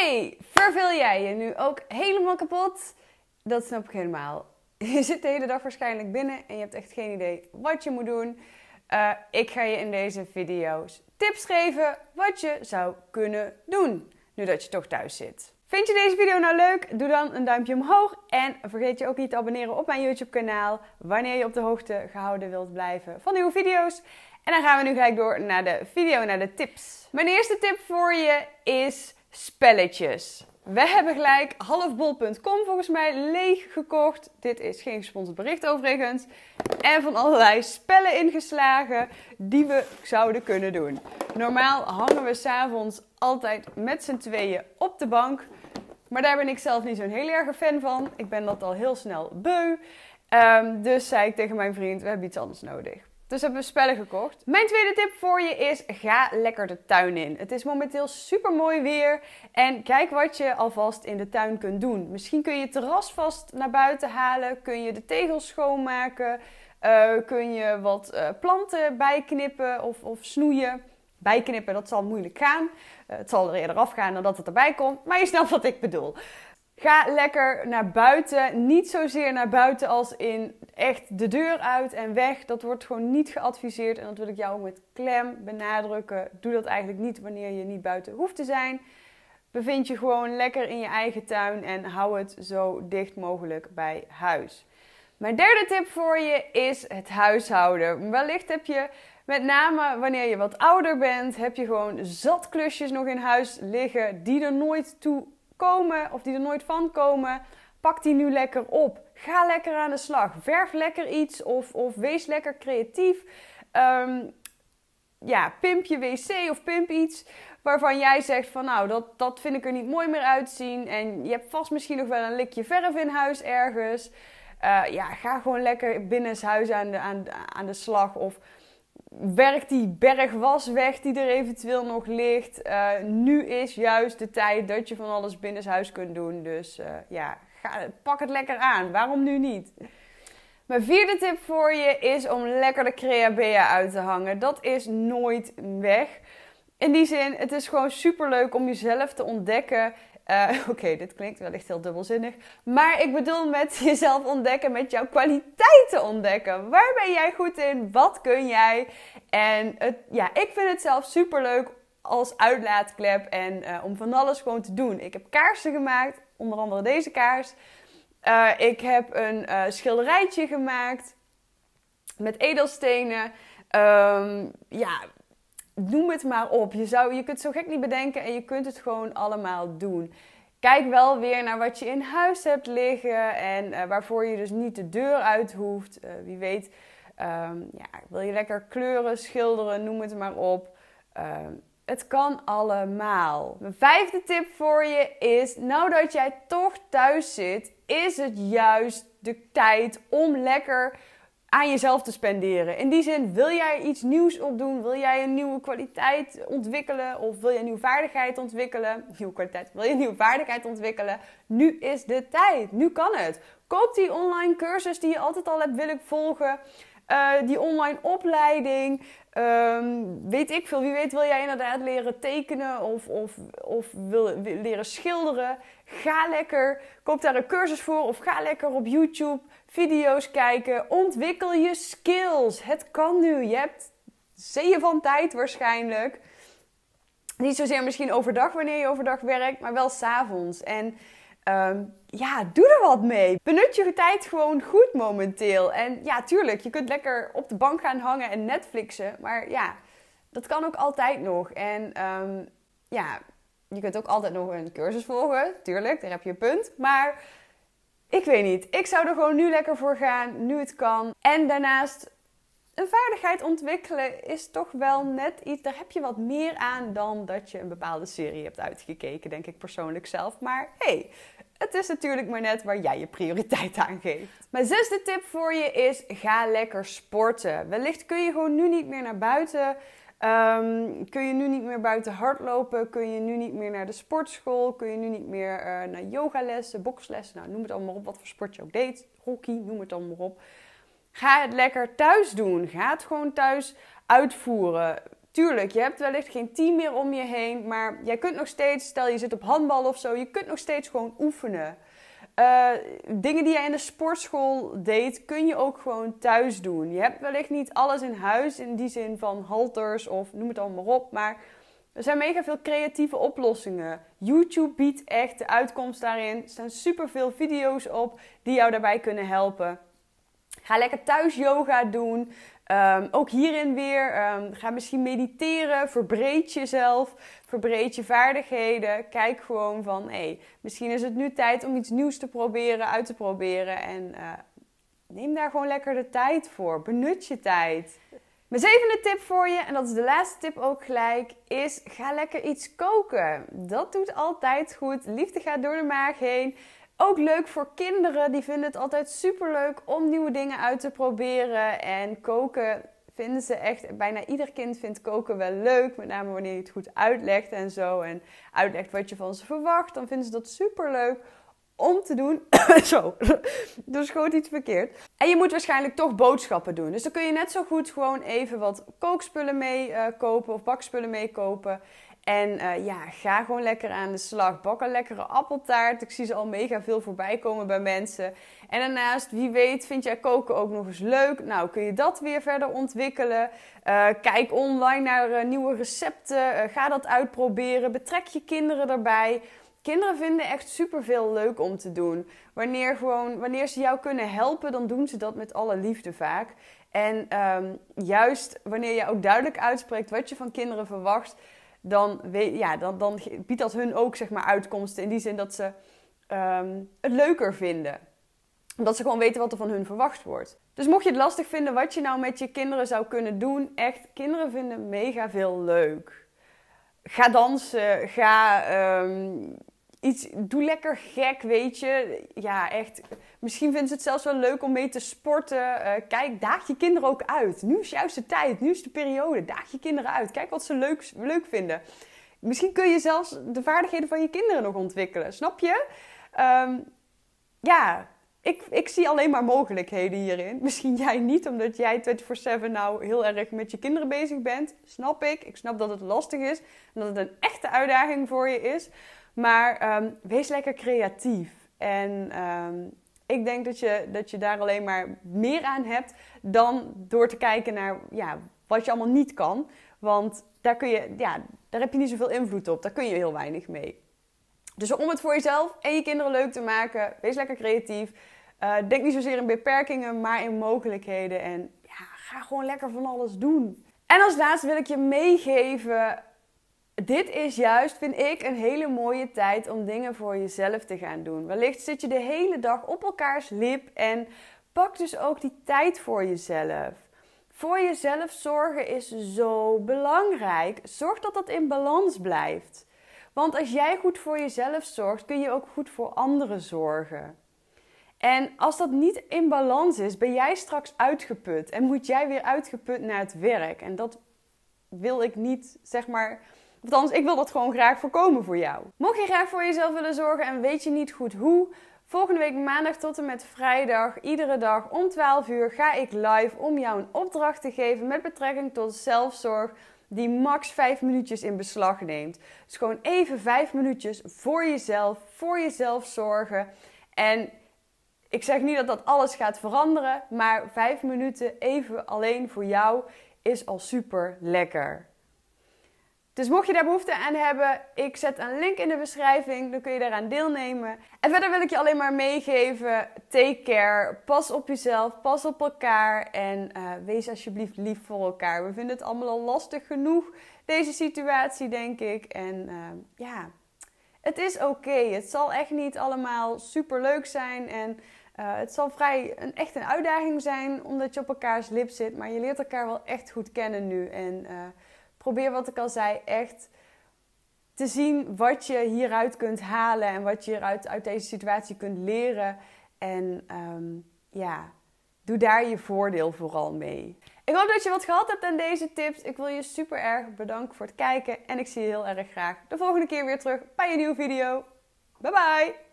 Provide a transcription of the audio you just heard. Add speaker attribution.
Speaker 1: Hey, verveel jij je nu ook helemaal kapot? Dat snap ik helemaal. Je zit de hele dag waarschijnlijk binnen en je hebt echt geen idee wat je moet doen. Eh, ik ga je in deze video's tips geven wat je zou kunnen doen nu dat je toch thuis zit. Vind je deze video nou leuk? Doe dan een duimpje omhoog en vergeet je ook niet te abonneren op mijn YouTube kanaal wanneer je op de hoogte gehouden wilt blijven van nieuwe video's. En dan gaan we nu gelijk door naar de video, naar de tips. Mijn eerste tip voor je is spelletjes. We hebben gelijk halfbol.com volgens mij leeg gekocht. Dit is geen gesponsord bericht overigens. En van allerlei spellen ingeslagen die we zouden kunnen doen. Normaal hangen we s'avonds altijd met z'n tweeën op de bank. Maar daar ben ik zelf niet zo'n heel erg fan van. Ik ben dat al heel snel beu. Ehm, dus zei ik tegen mijn vriend, we hebben iets anders nodig. Dus hebben we spellen gekocht. Mijn tweede tip voor je is: ga lekker de tuin in. Het is momenteel super mooi weer. En kijk wat je alvast in de tuin kunt doen. Misschien kun je het terras vast naar buiten halen. Kun je de tegels schoonmaken. Eh, kun je wat eh, planten bijknippen of, of snoeien. Bijknippen, dat zal moeilijk gaan. Eh, het zal er eerder afgaan dan dat het erbij komt. Maar je snapt wat ik bedoel. Ga lekker naar buiten. Niet zozeer naar buiten als in echt de deur uit en weg. Dat wordt gewoon niet geadviseerd. En dat wil ik jou met klem benadrukken. Doe dat eigenlijk niet wanneer je niet buiten hoeft te zijn. Bevind je gewoon lekker in je eigen tuin en hou het zo dicht mogelijk bij huis. Mijn derde tip voor je is het huishouden. Wellicht heb je met name wanneer je wat ouder bent, heb je gewoon zat klusjes nog in huis liggen die er nooit toe komen of die er nooit van komen, pak die nu lekker op. Ga lekker aan de slag. Verf lekker iets of, of wees lekker creatief. Ehm, ja, pimp je wc of pimp iets waarvan jij zegt van nou, dat, dat vind ik er niet mooi meer uitzien. En je hebt vast misschien nog wel een likje verf in huis ergens. Uh, ja, ga gewoon lekker huis aan de, aan, aan de slag. Of werkt die berg was weg die er eventueel nog ligt. Eh, nu is juist de tijd dat je van alles binnenshuis kunt doen. Dus eh, ja, ga, pak het lekker aan. Waarom nu niet? Mijn vierde tip voor je is om lekker de Creabea uit te hangen. Dat is nooit weg. In die zin, het is gewoon super leuk om jezelf te ontdekken eh, oké, dit klinkt wellicht heel dubbelzinnig. Maar ik bedoel met jezelf ontdekken, met jouw kwaliteiten ontdekken. Waar ben jij goed in? Wat kun jij? En het, ja, ik vind het zelf super leuk als uitlaatklep en eh, om van alles gewoon te doen. Ik heb kaarsen gemaakt, onder andere deze kaars. Eh, ik heb een schilderijtje gemaakt met edelstenen. Ehm, ja, noem het maar op. Je, zou, je kunt zo gek niet bedenken en je kunt het gewoon allemaal doen. Kijk wel weer naar wat je in huis hebt liggen en eh, waarvoor je dus niet de deur uit hoeft. Eh, wie weet, ehm, ja, wil je lekker kleuren, schilderen, noem het maar op. Ehm, het kan allemaal. Mijn vijfde tip voor je is: nou dat jij toch thuis zit, is het juist de tijd om lekker aan jezelf te spenderen. In die zin, wil jij iets nieuws opdoen? Wil jij een nieuwe kwaliteit ontwikkelen? Of wil je een nieuwe vaardigheid ontwikkelen? Nieuwe kwaliteit, wil je een nieuwe vaardigheid ontwikkelen? Nu is de tijd, nu kan het. Koop die online cursus die je altijd al hebt willen volgen. Eh, die online opleiding. Ehm, weet ik veel. Wie weet wil jij inderdaad leren tekenen of, of, of wil, leren schilderen. Ga lekker. Koop daar een cursus voor of ga lekker op YouTube video's kijken. Ontwikkel je skills. Het kan nu. Je hebt zeeën van tijd waarschijnlijk. Niet zozeer misschien overdag wanneer je overdag werkt, maar wel s'avonds. En Ehm, ja, doe er wat mee. Benut je tijd gewoon goed momenteel. En ja, tuurlijk, je kunt lekker op de bank gaan hangen en Netflixen. Maar ja, dat kan ook altijd nog. En ehm, ja, je kunt ook altijd nog een cursus volgen. Tuurlijk, daar heb je een punt. Maar ik weet niet. Ik zou er gewoon nu lekker voor gaan, nu het kan. En daarnaast een vaardigheid ontwikkelen is toch wel net iets, daar heb je wat meer aan dan dat je een bepaalde serie hebt uitgekeken, denk ik persoonlijk zelf. Maar hey, het is natuurlijk maar net waar jij je prioriteit aan geeft. Mijn zesde tip voor je is: ga lekker sporten. Wellicht kun je gewoon nu niet meer naar buiten. Ehm, kun je nu niet meer buiten hardlopen? Kun je nu niet meer naar de sportschool? Kun je nu niet meer uh, naar yogalessen, bokslessen? Nou, noem het allemaal op, wat voor sport je ook deed. Hockey, noem het allemaal op. Ga het lekker thuis doen. Ga het gewoon thuis uitvoeren. Tuurlijk, je hebt wellicht geen team meer om je heen, maar jij kunt nog steeds, stel je zit op handbal of zo, je kunt nog steeds gewoon oefenen. Eh, dingen die jij in de sportschool deed, kun je ook gewoon thuis doen. Je hebt wellicht niet alles in huis in die zin van halters of noem het allemaal maar op, maar er zijn mega veel creatieve oplossingen. YouTube biedt echt de uitkomst daarin. Er staan super veel video's op die jou daarbij kunnen helpen. Ga lekker thuis yoga doen. Ehm, ook hierin weer, ehm, ga misschien mediteren, verbreed jezelf, verbreed je vaardigheden. Kijk gewoon van, hé, misschien is het nu tijd om iets nieuws te proberen, uit te proberen. En eh, neem daar gewoon lekker de tijd voor. Benut je tijd. Mijn zevende tip voor je, en dat is de laatste tip ook gelijk, is ga lekker iets koken. Dat doet altijd goed. Liefde gaat door de maag heen. Ook leuk voor kinderen, die vinden het altijd super leuk om nieuwe dingen uit te proberen. En koken vinden ze echt, bijna ieder kind vindt koken wel leuk. Met name wanneer je het goed uitlegt en zo. En uitlegt wat je van ze verwacht, dan vinden ze dat super leuk om te doen. zo, dus schoot iets verkeerd. En je moet waarschijnlijk toch boodschappen doen. Dus dan kun je net zo goed gewoon even wat kookspullen mee eh, kopen of bakspullen meekopen. En eh, ja, ga gewoon lekker aan de slag. Bak een lekkere appeltaart. Ik zie ze al mega veel voorbij komen bij mensen. En daarnaast, wie weet, vind jij koken ook nog eens leuk? Nou, kun je dat weer verder ontwikkelen? Eh, kijk online naar eh, nieuwe recepten. ga dat uitproberen. Betrek je kinderen daarbij. Kinderen vinden echt superveel leuk om te doen. Wanneer, gewoon, wanneer ze jou kunnen helpen, dan doen ze dat met alle liefde vaak. En ehm, juist wanneer je ook duidelijk uitspreekt wat je van kinderen verwacht, dan, ja, dan, dan biedt dat hun ook zeg maar, uitkomsten in die zin dat ze ehm, het leuker vinden. Omdat ze gewoon weten wat er van hun verwacht wordt. Dus mocht je het lastig vinden wat je nou met je kinderen zou kunnen doen, echt, kinderen vinden mega veel leuk. Ga dansen, ga ehm, iets, doe lekker gek, weet je. Ja, echt. Misschien vinden ze het zelfs wel leuk om mee te sporten. Eh, kijk, daag je kinderen ook uit. Nu is juist de tijd, nu is de periode. Daag je kinderen uit. Kijk wat ze leuk, leuk vinden. Misschien kun je zelfs de vaardigheden van je kinderen nog ontwikkelen. Snap je? Ehm, ja, ik, ik zie alleen maar mogelijkheden hierin. Misschien jij niet, omdat jij 24-7 nou heel erg met je kinderen bezig bent. Snap ik. Ik snap dat het lastig is en dat het een echte uitdaging voor je is. Maar ehm, wees lekker creatief. En ehm, ik denk dat je, dat je daar alleen maar meer aan hebt dan door te kijken naar ja, wat je allemaal niet kan. Want daar, kun je, ja, daar heb je niet zoveel invloed op. Daar kun je heel weinig mee. Dus om het voor jezelf en je kinderen leuk te maken, wees lekker creatief. Eh, denk niet zozeer in beperkingen, maar in mogelijkheden. En ja, ga gewoon lekker van alles doen. En als laatste wil ik je meegeven dit is juist, vind ik, een hele mooie tijd om dingen voor jezelf te gaan doen. Wellicht zit je de hele dag op elkaars lip en pak dus ook die tijd voor jezelf. Voor jezelf zorgen is zo belangrijk. Zorg dat dat in balans blijft. Want als jij goed voor jezelf zorgt, kun je ook goed voor anderen zorgen. En als dat niet in balans is, ben jij straks uitgeput en moet jij weer uitgeput naar het werk. En dat wil ik niet, zeg maar want anders, ik wil dat gewoon graag voorkomen voor jou. Mocht je graag voor jezelf willen zorgen en weet je niet goed hoe, volgende week maandag tot en met vrijdag, iedere dag om 12 uur, ga ik live om jou een opdracht te geven met betrekking tot zelfzorg die max 5 minuutjes in beslag neemt. Dus gewoon even 5 minuutjes voor jezelf, voor jezelf zorgen. En ik zeg niet dat dat alles gaat veranderen, maar 5 minuten even alleen voor jou is al super lekker. Dus mocht je daar behoefte aan hebben, ik zet een link in de beschrijving, dan kun je daaraan deelnemen. En verder wil ik je alleen maar meegeven: take care, pas op jezelf, pas op elkaar en eh, wees alsjeblieft lief voor elkaar. We vinden het allemaal al lastig genoeg, deze situatie, denk ik. En eh, ja, het is oké. Het zal echt niet allemaal super leuk zijn en eh, het zal vrij een, echt een uitdaging zijn omdat je op elkaars lip zit, maar je leert elkaar wel echt goed kennen nu. En probeer wat ik al zei, echt te zien wat je hieruit kunt halen en wat je hieruit uit deze situatie kunt leren. En ehm, ja, doe daar je voordeel vooral mee. Ik hoop dat je wat gehad hebt aan deze tips. Ik wil je super erg bedanken voor het kijken. En ik zie je heel erg graag de volgende keer weer terug bij een nieuwe video. Bye bye!